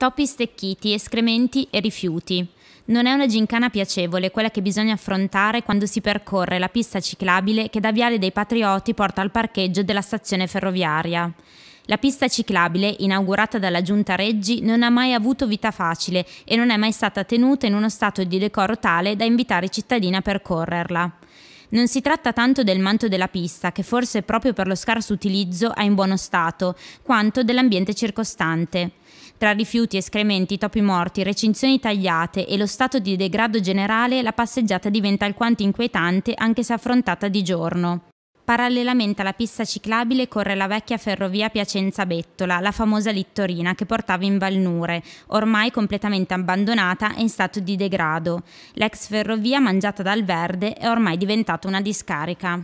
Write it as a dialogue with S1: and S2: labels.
S1: Topi stecchiti, escrementi e rifiuti. Non è una gincana piacevole quella che bisogna affrontare quando si percorre la pista ciclabile che da Viale dei Patrioti porta al parcheggio della stazione ferroviaria. La pista ciclabile, inaugurata dalla Giunta Reggi, non ha mai avuto vita facile e non è mai stata tenuta in uno stato di decoro tale da invitare i cittadini a percorrerla. Non si tratta tanto del manto della pista, che forse proprio per lo scarso utilizzo è in buono stato, quanto dell'ambiente circostante. Tra rifiuti, escrementi, topi morti, recinzioni tagliate e lo stato di degrado generale, la passeggiata diventa alquanto inquietante anche se affrontata di giorno. Parallelamente alla pista ciclabile corre la vecchia ferrovia Piacenza-Bettola, la famosa Littorina che portava in Valnure, ormai completamente abbandonata e in stato di degrado. L'ex ferrovia mangiata dal verde è ormai diventata una discarica.